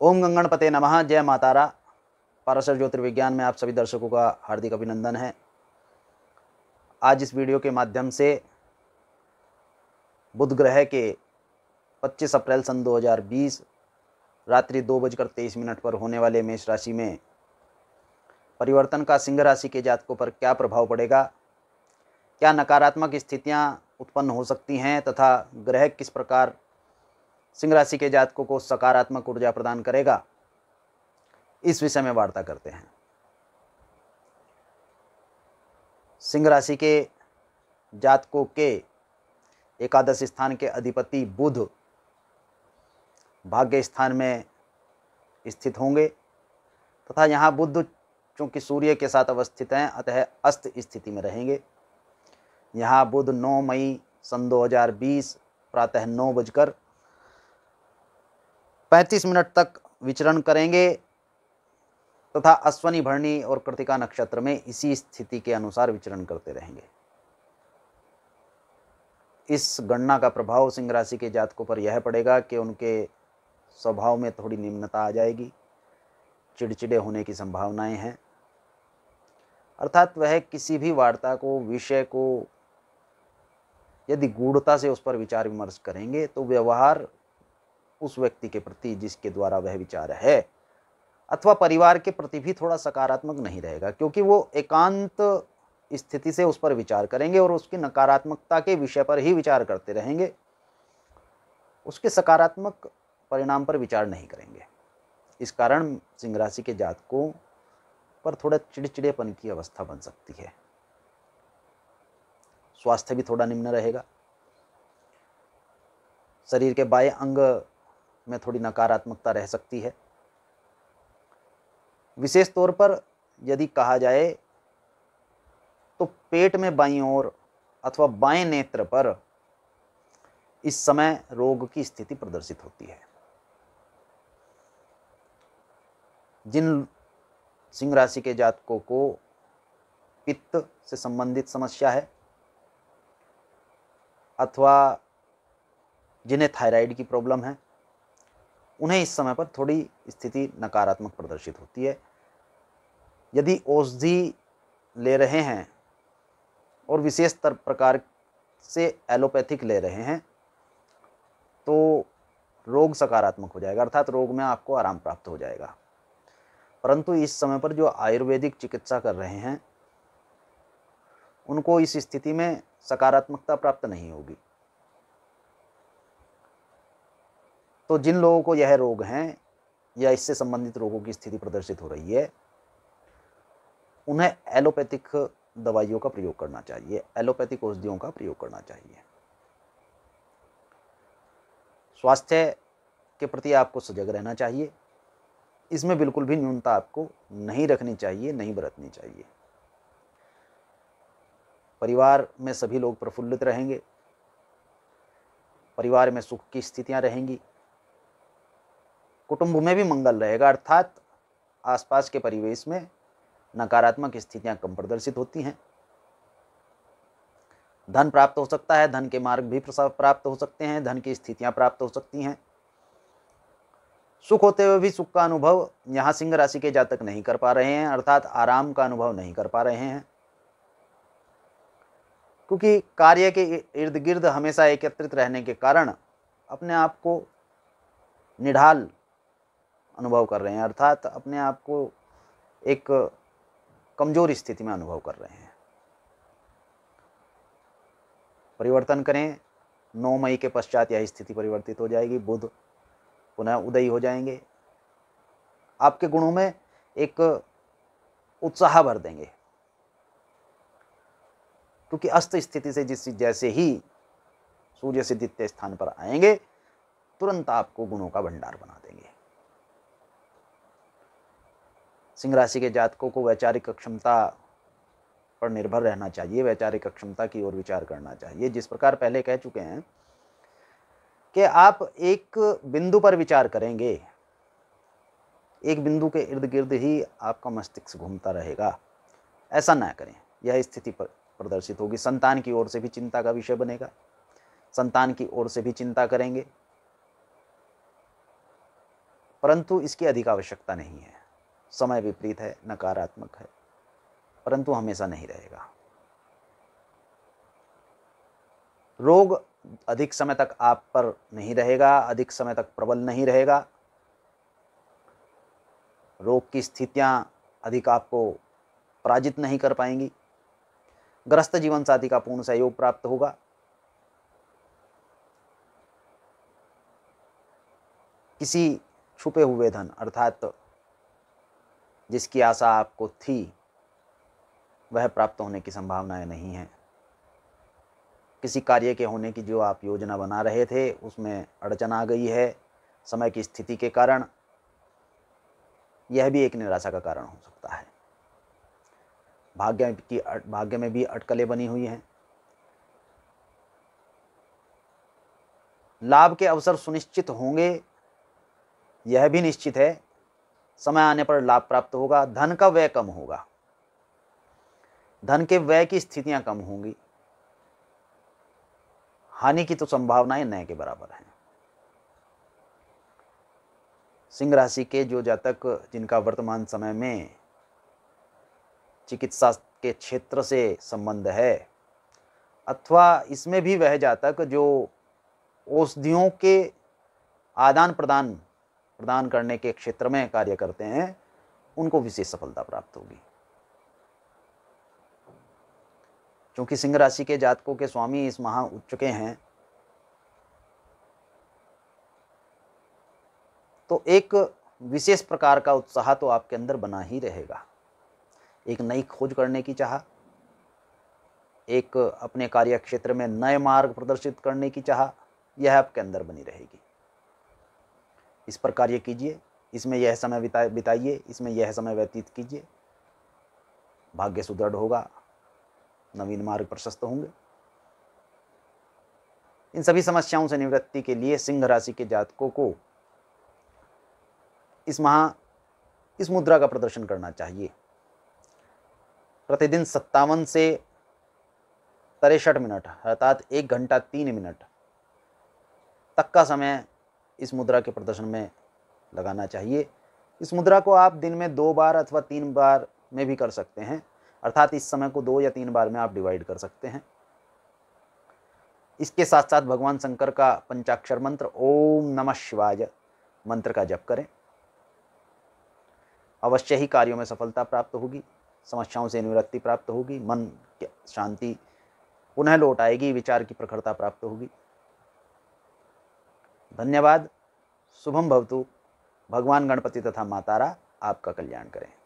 ओम गंगणपते नमः जय मातारा पाराशर ज्योतिर्विज्ञान में आप सभी दर्शकों का हार्दिक अभिनंदन है आज इस वीडियो के माध्यम से बुध ग्रह के 25 अप्रैल सन 2020 रात्रि दो बजकर तेईस मिनट पर होने वाले मेष राशि में परिवर्तन का सिंह राशि के जातकों पर क्या प्रभाव पड़ेगा क्या नकारात्मक स्थितियाँ उत्पन्न हो सकती हैं तथा ग्रह किस प्रकार सिंह राशि के जातकों को सकारात्मक ऊर्जा प्रदान करेगा इस विषय में वार्ता करते हैं सिंह राशि के जातकों के एकादश स्थान के अधिपति बुध भाग्य स्थान में स्थित होंगे तथा यहाँ बुध चूँकि सूर्य के साथ अवस्थित हैं अतः अस्त स्थिति में रहेंगे यहाँ बुध 9 मई सन 2020 प्रातः नौ बजकर पैंतीस मिनट तक विचरण करेंगे तथा अश्वनी भरणी और कृतिका नक्षत्र में इसी स्थिति के अनुसार विचरण करते रहेंगे इस गणना का प्रभाव सिंह राशि के जातकों पर यह पड़ेगा कि उनके स्वभाव में थोड़ी निम्नता आ जाएगी चिड़चिड़े होने की संभावनाएं हैं अर्थात वह किसी भी वार्ता को विषय को यदि गूढ़ता से उस पर विचार विमर्श करेंगे तो व्यवहार उस व्यक्ति के प्रति जिसके द्वारा वह विचार है अथवा परिवार के प्रति भी थोड़ा सकारात्मक नहीं रहेगा क्योंकि वो एकांत स्थिति से उस पर विचार करेंगे और उसकी नकारात्मकता के विषय पर ही विचार करते रहेंगे उसके सकारात्मक परिणाम पर विचार नहीं करेंगे इस कारण सिंह राशि के जातकों पर थोड़ा चिड़चिड़ेपन की अवस्था बन सकती है स्वास्थ्य भी थोड़ा निम्न रहेगा शरीर के बाएं अंग में थोड़ी नकारात्मकता रह सकती है विशेष तौर पर यदि कहा जाए तो पेट में बाई ओर अथवा बाएं नेत्र पर इस समय रोग की स्थिति प्रदर्शित होती है जिन सिंह राशि के जातकों को पित्त से संबंधित समस्या है अथवा जिन्हें थायराइड की प्रॉब्लम है उन्हें इस समय पर थोड़ी स्थिति नकारात्मक प्रदर्शित होती है यदि औषधि ले रहे हैं और विशेष प्रकार से एलोपैथिक ले रहे हैं तो रोग सकारात्मक हो जाएगा अर्थात रोग में आपको आराम प्राप्त हो जाएगा परंतु इस समय पर जो आयुर्वेदिक चिकित्सा कर रहे हैं उनको इस स्थिति में सकारात्मकता प्राप्त नहीं होगी तो जिन लोगों को यह रोग हैं या इससे संबंधित रोगों की स्थिति प्रदर्शित हो रही है उन्हें एलोपैथिक दवाइयों का प्रयोग करना चाहिए एलोपैथिक औषधियों का प्रयोग करना चाहिए स्वास्थ्य के प्रति आपको सजग रहना चाहिए इसमें बिल्कुल भी न्यूनता आपको नहीं रखनी चाहिए नहीं बरतनी चाहिए परिवार में सभी लोग प्रफुल्लित रहेंगे परिवार में सुख की स्थितियाँ रहेंगी कुटुंब में भी मंगल रहेगा अर्थात आसपास के परिवेश में नकारात्मक स्थितियां कम प्रदर्शित होती हैं धन प्राप्त हो सकता है धन के मार्ग भी प्राप्त हो सकते हैं धन की स्थितियां प्राप्त हो सकती हैं सुख होते हुए भी सुख का अनुभव यहाँ सिंह राशि के जातक नहीं कर पा रहे हैं अर्थात आराम का अनुभव नहीं कर पा रहे हैं क्योंकि कार्य के इर्द गिर्द हमेशा एकत्रित रहने के कारण अपने आप को निढाल अनुभव कर रहे हैं अर्थात अपने आप को एक कमज़ोर स्थिति में अनुभव कर रहे हैं परिवर्तन करें नौ मई के पश्चात यह स्थिति परिवर्तित हो जाएगी बुध पुनः उदयी हो जाएंगे आपके गुणों में एक उत्साह भर देंगे क्योंकि अस्त स्थिति से जिस जैसे ही सूर्य से द्वितीय स्थान पर आएंगे तुरंत आपको गुणों का भंडार बना देंगे सिंह राशि के जातकों को वैचारिक क्षमता पर निर्भर रहना चाहिए वैचारिक क्षमता की ओर विचार करना चाहिए जिस प्रकार पहले कह चुके हैं कि आप एक बिंदु पर विचार करेंगे एक बिंदु के इर्द गिर्द ही आपका मस्तिष्क घूमता रहेगा ऐसा ना करें यह स्थिति पर प्रदर्शित होगी संतान की ओर से भी चिंता का विषय बनेगा संतान की ओर से भी चिंता करेंगे परंतु इसकी अधिक आवश्यकता नहीं है समय विपरीत है नकारात्मक है परंतु हमेशा नहीं रहेगा रोग अधिक समय तक आप पर नहीं रहेगा अधिक समय तक प्रबल नहीं रहेगा रोग की स्थितियां अधिक आपको पराजित नहीं कर पाएंगी ग्रस्त जीवन साथी का पूर्ण सहयोग प्राप्त होगा किसी छुपे हुए धन अर्थात जिसकी आशा आपको थी वह प्राप्त होने की संभावनाएं नहीं हैं किसी कार्य के होने की जो आप योजना बना रहे थे उसमें अड़चन आ गई है समय की स्थिति के कारण यह भी एक निराशा का कारण हो सकता है भाग्य की भाग्य में भी अटकलें बनी हुई हैं लाभ के अवसर सुनिश्चित होंगे यह भी निश्चित है समय आने पर लाभ प्राप्त होगा धन का व्यय कम होगा धन के व्यय की स्थितियां कम होंगी हानि की तो संभावनाएं नए के बराबर हैं सिंह राशि के जो जातक जिनका वर्तमान समय में चिकित्सा के क्षेत्र से संबंध है अथवा इसमें भी वह जातक जो औषधियों के आदान प्रदान प्रदान करने के क्षेत्र में कार्य करते हैं उनको विशेष सफलता प्राप्त होगी क्योंकि सिंह राशि के जातकों के स्वामी इस माह उठ चुके हैं तो एक विशेष प्रकार का उत्साह तो आपके अंदर बना ही रहेगा एक नई खोज करने की चाह एक अपने कार्य क्षेत्र में नए मार्ग प्रदर्शित करने की चाह यह आपके अंदर बनी रहेगी इस पर कार्य कीजिए इसमें यह समय बिता बिताइए इसमें यह समय व्यतीत कीजिए भाग्य सुदृढ़ होगा नवीन मार्ग प्रशस्त होंगे इन सभी समस्याओं से निवृत्ति के लिए सिंह राशि के जातकों को इस महा इस मुद्रा का प्रदर्शन करना चाहिए प्रतिदिन सत्तावन से तिरसठ मिनट अर्थात एक घंटा तीन मिनट तक का समय इस मुद्रा के प्रदर्शन में लगाना चाहिए इस मुद्रा को आप दिन में दो बार अथवा तीन बार में भी कर सकते हैं अर्थात इस समय को दो या तीन बार में आप डिवाइड कर सकते हैं इसके साथ साथ भगवान शंकर का पंचाक्षर मंत्र ओम नमः शिवाय मंत्र का जप करें अवश्य ही कार्यों में सफलता प्राप्त होगी समस्याओं से निवृत्ति प्राप्त होगी मन की शांति पुनः लौट आएगी विचार की प्रखरता प्राप्त होगी धन्यवाद शुभम भवतु भगवान गणपति तथा मातारा आपका कल्याण करें